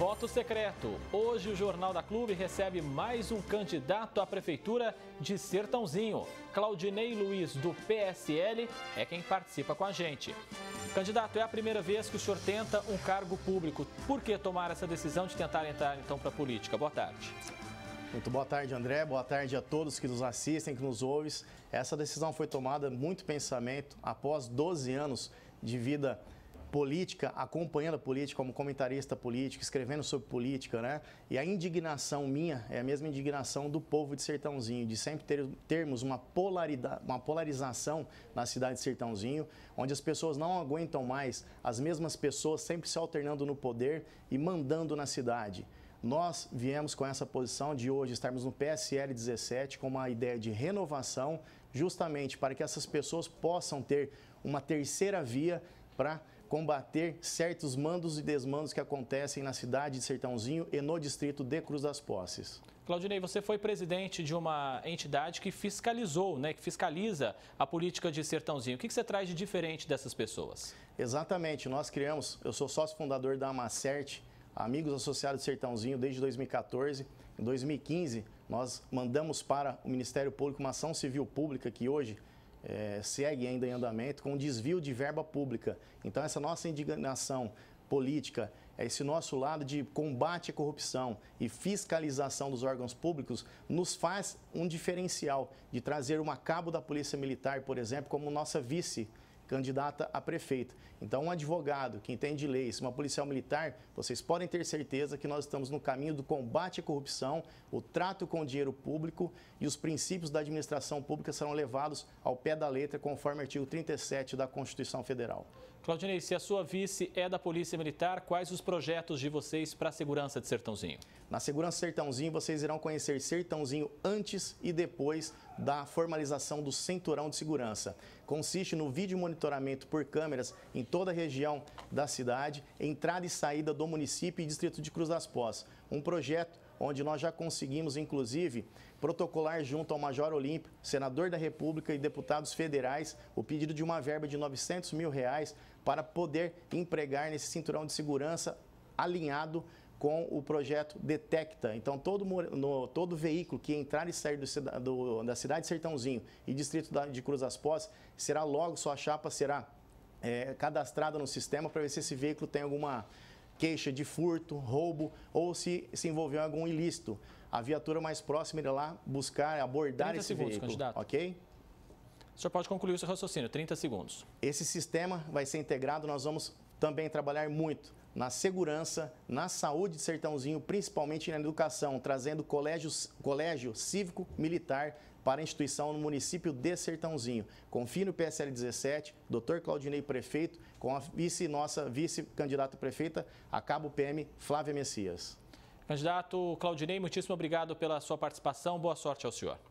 Voto secreto. Hoje o Jornal da Clube recebe mais um candidato à prefeitura de Sertãozinho. Claudinei Luiz, do PSL, é quem participa com a gente. Candidato, é a primeira vez que o senhor tenta um cargo público. Por que tomar essa decisão de tentar entrar então para a política? Boa tarde. Muito boa tarde, André. Boa tarde a todos que nos assistem, que nos ouvem. Essa decisão foi tomada muito pensamento após 12 anos de vida política, acompanhando a política como comentarista político, escrevendo sobre política, né? E a indignação minha é a mesma indignação do povo de Sertãozinho, de sempre ter, termos uma, polaridade, uma polarização na cidade de Sertãozinho, onde as pessoas não aguentam mais as mesmas pessoas sempre se alternando no poder e mandando na cidade. Nós viemos com essa posição de hoje estarmos no PSL 17 com uma ideia de renovação, justamente para que essas pessoas possam ter uma terceira via para combater certos mandos e desmandos que acontecem na cidade de Sertãozinho e no distrito de Cruz das Posses. Claudinei, você foi presidente de uma entidade que fiscalizou, né, que fiscaliza a política de Sertãozinho. O que você traz de diferente dessas pessoas? Exatamente, nós criamos, eu sou sócio fundador da Amacerte, Amigos Associados de Sertãozinho, desde 2014. Em 2015, nós mandamos para o Ministério Público uma ação civil pública que hoje é, segue ainda em andamento com desvio de verba pública. Então, essa nossa indignação política, é esse nosso lado de combate à corrupção e fiscalização dos órgãos públicos nos faz um diferencial de trazer uma cabo da Polícia Militar, por exemplo, como nossa vice candidata a prefeita. Então, um advogado que entende leis, uma policial militar, vocês podem ter certeza que nós estamos no caminho do combate à corrupção, o trato com o dinheiro público e os princípios da administração pública serão levados ao pé da letra, conforme o artigo 37 da Constituição Federal. Claudinei, se a sua vice é da Polícia Militar, quais os projetos de vocês para a segurança de Sertãozinho? Na segurança Sertãozinho, vocês irão conhecer Sertãozinho antes e depois da formalização do cinturão de segurança. Consiste no vídeo monitoramento monitoramento por câmeras em toda a região da cidade, entrada e saída do município e distrito de Cruz das Pós. Um projeto onde nós já conseguimos, inclusive, protocolar junto ao Major Olímpio, senador da República e deputados federais, o pedido de uma verba de 900 mil reais para poder empregar nesse cinturão de segurança alinhado com o projeto Detecta. Então, todo, no, todo veículo que entrar e sair do, do, da cidade de Sertãozinho e distrito da, de Cruz das Pós, será logo, sua chapa será é, cadastrada no sistema para ver se esse veículo tem alguma queixa de furto, roubo ou se se envolveu em algum ilícito. A viatura mais próxima irá lá buscar, abordar esse segundos, veículo. Candidato. Ok? O senhor pode concluir o seu raciocínio, 30 segundos. Esse sistema vai ser integrado, nós vamos também trabalhar muito na segurança, na saúde de Sertãozinho, principalmente na educação, trazendo colégio, colégio cívico-militar para a instituição no município de Sertãozinho. Confie no PSL 17, Dr. Claudinei Prefeito, com a vice, nossa vice-candidata prefeita, a cabo PM Flávia Messias. Candidato Claudinei, muitíssimo obrigado pela sua participação. Boa sorte ao senhor.